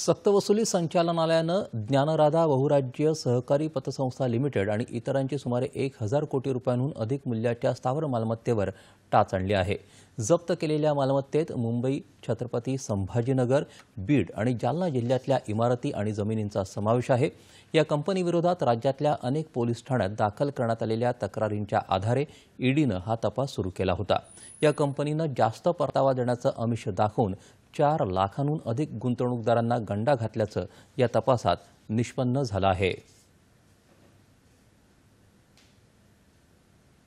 सक्तवसुली संचालनालयानं ज्ञानराधा बहुराज्य सहकारी पतसंस्था लिमिटेड आणि इतरांची सुमारे एक हजार कोटी रुपयांहून अधिक मूल्याच्या स्थावर मालमत्तेवर टाच आणली आहे जप्त केलेल्या मालमत्तेत मुंबई छत्रपती संभाजीनगर बीड आणि जालना जिल्ह्यातल्या इमारती आणि जमिनींचा समावेश आहे या कंपनीविरोधात राज्यातल्या अनेक पोलीस ठाण्यात दाखल करण्यात आलेल्या तक्रारींच्या आधारे ईडीनं हा तपास सुरू केला होता या कंपनीनं जास्त परतावा देण्याचं अमिष दाखवून चार लाखांहून अधिक गुंतवणूकदारांना गंडा घातल्याचं या तपासात निष्पन्न झालं आहे